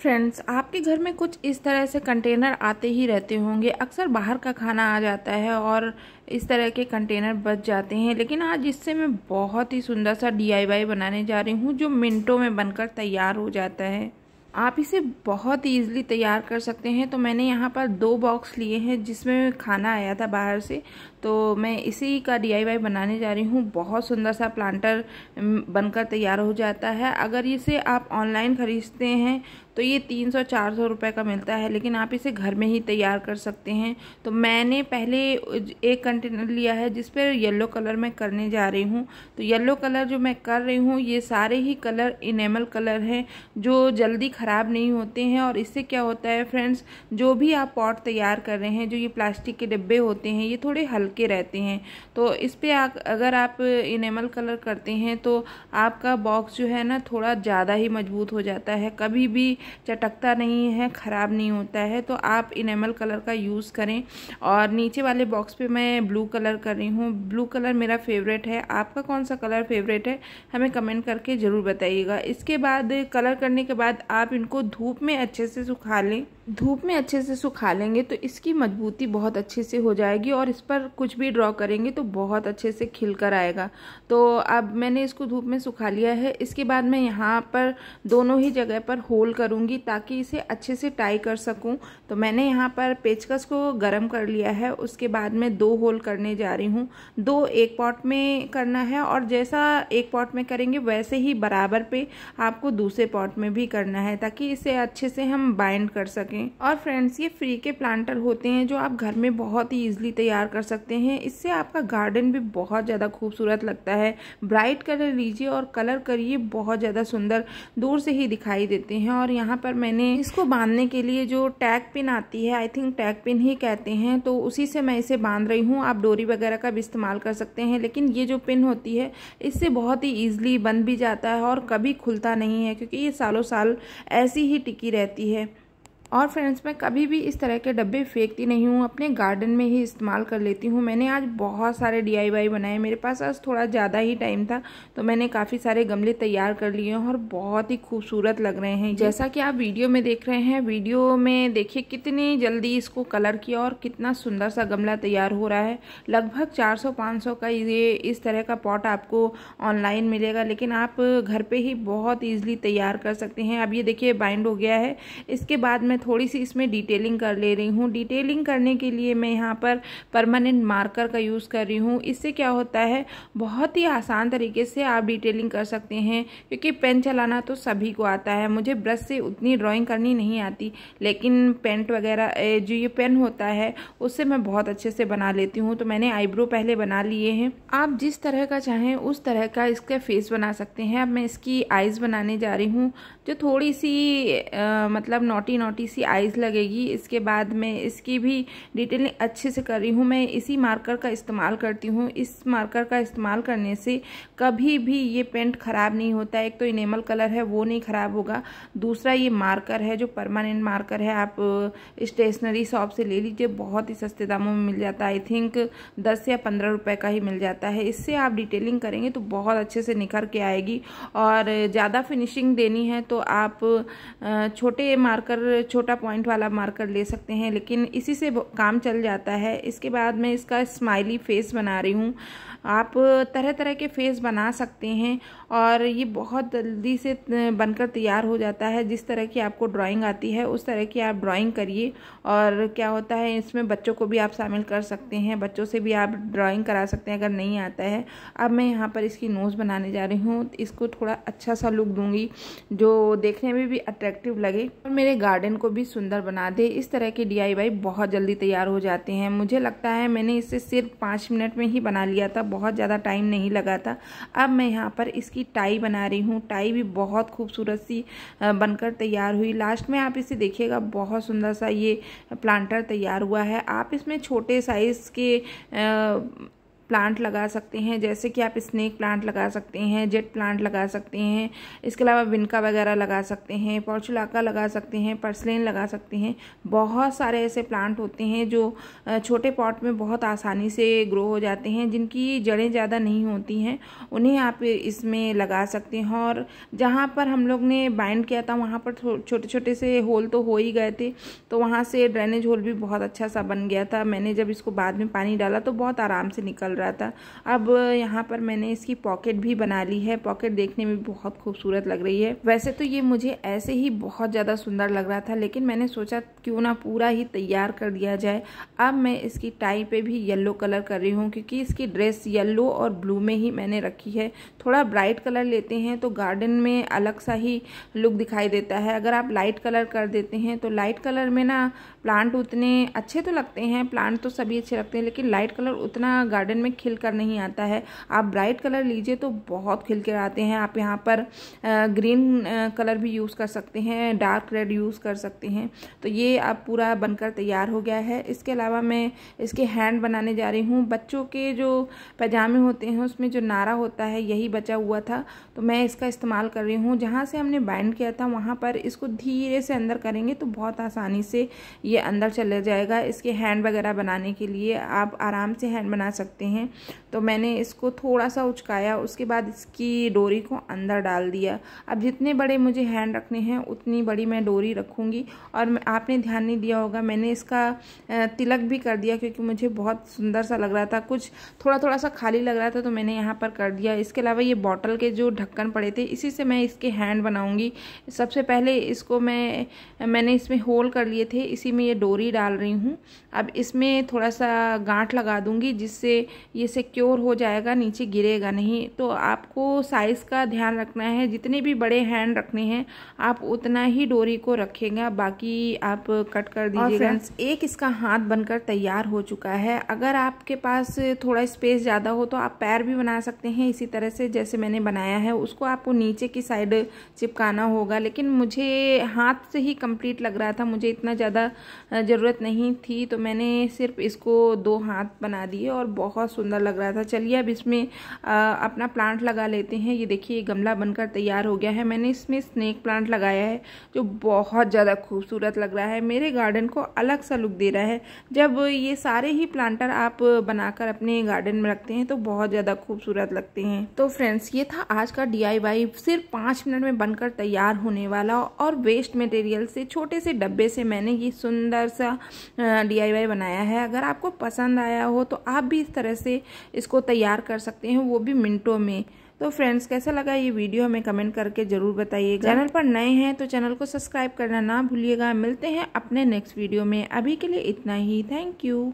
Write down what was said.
friends आपके घर में कुछ इस तरह से कंटेनर आते ही रहते होंगे अक्सर बाहर का खाना आ जाता है और इस तरह के कंटेनर बच जाते हैं लेकिन आज इससे मैं बहुत ही सुंदर सा डी बनाने जा रही हूँ जो मिनटों में बनकर तैयार हो जाता है आप इसे बहुत ही ईजिली तैयार कर सकते हैं तो मैंने यहाँ पर दो बॉक्स लिए हैं जिसमें खाना आया था बाहर से तो मैं इसी का डी बनाने जा रही हूँ बहुत सुंदर सा प्लांटर बनकर तैयार हो जाता है अगर इसे आप ऑनलाइन ख़रीदते हैं तो ये तीन सौ चार सौ रुपये का मिलता है लेकिन आप इसे घर में ही तैयार कर सकते हैं तो मैंने पहले एक कंटेनर लिया है जिस पर येलो कलर मैं करने जा रही हूँ तो येलो कलर जो मैं कर रही हूँ ये सारे ही कलर इनेमल कलर हैं जो जल्दी ख़राब नहीं होते हैं और इससे क्या होता है फ्रेंड्स जो भी आप पॉट तैयार कर रहे हैं जो ये प्लास्टिक के डिब्बे होते हैं ये थोड़े हल हल्के रहते हैं तो इस पर अगर आप इनेमल कलर करते हैं तो आपका बॉक्स जो है ना थोड़ा ज़्यादा ही मजबूत हो जाता है कभी भी चटकता नहीं है ख़राब नहीं होता है तो आप इनेमल कलर का यूज़ करें और नीचे वाले बॉक्स पे मैं ब्लू कलर कर रही हूँ ब्लू कलर मेरा फेवरेट है आपका कौन सा कलर फेवरेट है हमें कमेंट करके ज़रूर बताइएगा इसके बाद कलर करने के बाद आप इनको धूप में अच्छे से सुखा लें धूप में अच्छे से सुखा लेंगे तो इसकी मजबूती बहुत अच्छे से हो जाएगी और इस पर कुछ भी ड्रॉ करेंगे तो बहुत अच्छे से खिल कर आएगा तो अब मैंने इसको धूप में सुखा लिया है इसके बाद मैं यहाँ पर दोनों ही जगह पर होल करूँगी ताकि इसे अच्छे से टाई कर सकूँ तो मैंने यहाँ पर पेचकस को गर्म कर लिया है उसके बाद में दो होल करने जा रही हूँ दो एक पॉट में करना है और जैसा एक पॉट में करेंगे वैसे ही बराबर पे आपको दूसरे पॉट में भी करना है ताकि इसे अच्छे से हम बाइंड कर सकें और फ्रेंड्स ये फ्री के प्लांटर होते हैं जो आप घर में बहुत ही ईजिली तैयार कर सकते सकते हैं इससे आपका गार्डन भी बहुत ज़्यादा खूबसूरत लगता है ब्राइट कलर लीजिए और कलर करिए बहुत ज़्यादा सुंदर दूर से ही दिखाई देते हैं और यहाँ पर मैंने इसको बांधने के लिए जो टैग पिन आती है आई थिंक टैग पिन ही कहते हैं तो उसी से मैं इसे बांध रही हूँ आप डोरी वगैरह का भी इस्तेमाल कर सकते हैं लेकिन ये जो पिन होती है इससे बहुत ही ईजिली बन भी जाता है और कभी खुलता नहीं है क्योंकि ये सालों साल ऐसी ही टिकी रहती है और फ्रेंड्स मैं कभी भी इस तरह के डब्बे फेंकती नहीं हूँ अपने गार्डन में ही इस्तेमाल कर लेती हूँ मैंने आज बहुत सारे डीआईवाई बनाए मेरे पास आज थोड़ा ज़्यादा ही टाइम था तो मैंने काफ़ी सारे गमले तैयार कर लिए हैं और बहुत ही खूबसूरत लग रहे हैं जैसा कि आप वीडियो में देख रहे हैं वीडियो में देखिए कितनी जल्दी इसको कलर किया और कितना सुंदर सा गमला तैयार हो रहा है लगभग चार सौ का ये इस तरह का पॉट आपको ऑनलाइन मिलेगा लेकिन आप घर पर ही बहुत ईजिली तैयार कर सकते हैं अब ये देखिए बाइंड हो गया है इसके बाद मैं मैं थोड़ी सी इसमें डिटेलिंग कर ले रही हूँ डिटेलिंग करने के लिए मैं यहाँ पर परमानेंट मार्कर का यूज़ कर रही हूँ इससे क्या होता है बहुत ही आसान तरीके से आप डिटेलिंग कर सकते हैं क्योंकि पेन चलाना तो सभी को आता है मुझे ब्रश से उतनी ड्राॅइंग करनी नहीं आती लेकिन पेंट वगैरह जो ये पेन होता है उससे मैं बहुत अच्छे से बना लेती हूँ तो मैंने आईब्रो पहले बना लिए हैं आप जिस तरह का चाहें उस तरह का इसका फेस बना सकते हैं अब मैं इसकी आइज़ बनाने जा रही हूँ जो थोड़ी सी आ, मतलब नोटी नोटी सी आइज लगेगी इसके बाद मैं इसकी भी डिटेलिंग अच्छे से कर रही हूँ मैं इसी मार्कर का इस्तेमाल करती हूँ इस मार्कर का इस्तेमाल करने से कभी भी ये पेंट ख़राब नहीं होता एक तो इनेमल कलर है वो नहीं ख़राब होगा दूसरा ये मार्कर है जो परमानेंट मार्कर है आप स्टेशनरी शॉप से ले लीजिए बहुत ही सस्ते दामों में मिल जाता है आई थिंक दस या पंद्रह रुपए का ही मिल जाता है इससे आप डिटेलिंग करेंगे तो बहुत अच्छे से निखर के आएगी और ज़्यादा फिनिशिंग देनी है तो आप छोटे मार्कर छोटे छोटा पॉइंट वाला मार्कर ले सकते हैं लेकिन इसी से काम चल जाता है इसके बाद मैं इसका स्माइली फेस बना रही हूँ आप तरह तरह के फेस बना सकते हैं और ये बहुत जल्दी से बनकर तैयार हो जाता है जिस तरह की आपको ड्राइंग आती है उस तरह की आप ड्राइंग करिए और क्या होता है इसमें बच्चों को भी आप शामिल कर सकते हैं बच्चों से भी आप ड्राइंग करा सकते हैं अगर नहीं आता है अब मैं यहाँ पर इसकी नोज़ बनाने जा रही हूँ इसको थोड़ा अच्छा सा लुक दूँगी जो देखने में भी अट्रैक्टिव लगे और मेरे गार्डन को भी सुंदर बना दे इस तरह के डी बहुत जल्दी तैयार हो जाते हैं मुझे लगता है मैंने इसे सिर्फ पाँच मिनट में ही बना लिया था बहुत ज़्यादा टाइम नहीं लगा था अब मैं यहाँ पर इसकी टाई बना रही हूँ टाई भी बहुत खूबसूरत सी बनकर तैयार हुई लास्ट में आप इसे देखिएगा बहुत सुंदर सा ये प्लांटर तैयार हुआ है आप इसमें छोटे साइज़ के प्लांट लगा सकते हैं जैसे कि आप स्नेक प्लांट लगा सकते हैं जेट प्लांट लगा सकते हैं इसके अलावा विनका वगैरह लगा सकते हैं पोर्चुलाका लगा सकते हैं पर्सलेन लगा सकते हैं बहुत सारे ऐसे प्लांट होते हैं जो छोटे पॉट में बहुत आसानी से ग्रो हो जाते हैं जिनकी जड़ें ज़्यादा नहीं होती हैं उन्हें आप इसमें लगा सकते हैं और जहाँ पर हम लोग ने बाइंड किया था वहाँ पर छोटे छोटे से होल तो हो ही गए थे तो वहाँ से ड्रेनेज होल भी बहुत अच्छा सा बन गया था मैंने जब इसको बाद में पानी डाला तो बहुत आराम से निकल रहा था अब यहाँ पर मैंने इसकी पॉकेट भी बना ली है पॉकेट देखने में बहुत खूबसूरत लग रही है वैसे तो ये मुझे ऐसे ही बहुत ज़्यादा सुंदर लग रहा था लेकिन मैंने सोचा क्यों ना पूरा ही तैयार कर दिया जाए अब मैं इसकी टाई पे भी येल्लो कलर कर रही हूँ क्योंकि इसकी ड्रेस येल्लो और ब्लू में ही मैंने रखी है थोड़ा ब्राइट कलर लेते हैं तो गार्डन में अलग सा ही लुक दिखाई देता है अगर आप लाइट कलर कर देते हैं तो लाइट कलर में ना प्लांट उतने अच्छे तो लगते हैं प्लांट तो सभी अच्छे लगते हैं लेकिन लाइट कलर उतना गार्डन में में खिल कर नहीं आता है आप ब्राइट कलर लीजिए तो बहुत खिल कर आते हैं आप यहाँ पर ग्रीन कलर भी यूज़ कर सकते हैं डार्क रेड यूज़ कर सकते हैं तो ये अब पूरा बनकर तैयार हो गया है इसके अलावा मैं इसके हैंड बनाने जा रही हूँ बच्चों के जो पैजामे होते हैं उसमें जो नारा होता है यही बचा हुआ था तो मैं इसका इस्तेमाल कर रही हूँ जहाँ से हमने बाइंड किया था वहाँ पर इसको धीरे से अंदर करेंगे तो बहुत आसानी से ये अंदर चला जाएगा इसके हैंड वगैरह बनाने के लिए आप आराम से हैंड बना सकते हैं हैं तो मैंने इसको थोड़ा सा उचकाया उसके बाद इसकी डोरी को अंदर डाल दिया अब जितने बड़े मुझे हैंड रखने हैं उतनी बड़ी मैं डोरी रखूँगी और आपने ध्यान नहीं दिया होगा मैंने इसका तिलक भी कर दिया क्योंकि मुझे बहुत सुंदर सा लग रहा था कुछ थोड़ा थोड़ा सा खाली लग रहा था तो मैंने यहाँ पर कर दिया इसके अलावा ये बॉटल के जो ढक्कन पड़े थे इसी से मैं इसके हैंड बनाऊँगी सबसे पहले इसको मैं मैंने इसमें होल कर लिए थे इसी में ये डोरी डाल रही हूँ अब इसमें थोड़ा सा गांठ लगा दूँगी जिससे ये सिक्योर सिक्योर हो जाएगा नीचे गिरेगा नहीं तो आपको साइज़ का ध्यान रखना है जितने भी बड़े हैंड रखने हैं आप उतना ही डोरी को रखेंगे बाकी आप कट कर दीजिएगा एक इसका हाथ बनकर तैयार हो चुका है अगर आपके पास थोड़ा स्पेस ज़्यादा हो तो आप पैर भी बना सकते हैं इसी तरह से जैसे मैंने बनाया है उसको आपको नीचे की साइड चिपकाना होगा लेकिन मुझे हाथ से ही कम्प्लीट लग रहा था मुझे इतना ज़्यादा ज़रूरत नहीं थी तो मैंने सिर्फ इसको दो हाथ बना दिए और बहुत सुंदर लग रहा रहा था चलिए अब इसमें आ, अपना प्लांट लगा लेते हैं ये देखिए ये गमला बनकर तैयार हो गया है मैंने इसमें स्नेक प्लांट लगाया है जो बहुत ज़्यादा खूबसूरत लग रहा है मेरे गार्डन को अलग सा लुक दे रहा है जब ये सारे ही प्लांटर आप बनाकर अपने गार्डन में रखते हैं तो बहुत ज़्यादा खूबसूरत लगते हैं तो फ्रेंड्स ये था आज का डी सिर्फ पाँच मिनट में बनकर तैयार होने वाला और वेस्ट मटेरियल से छोटे से डब्बे से मैंने ये सुंदर सा डी बनाया है अगर आपको पसंद आया हो तो आप भी इस तरह से इसको तैयार कर सकते हैं वो भी मिनटों में तो फ्रेंड्स कैसा लगा ये वीडियो हमें कमेंट करके ज़रूर बताइएगा चैनल पर नए हैं तो चैनल को सब्सक्राइब करना ना भूलिएगा मिलते हैं अपने नेक्स्ट वीडियो में अभी के लिए इतना ही थैंक यू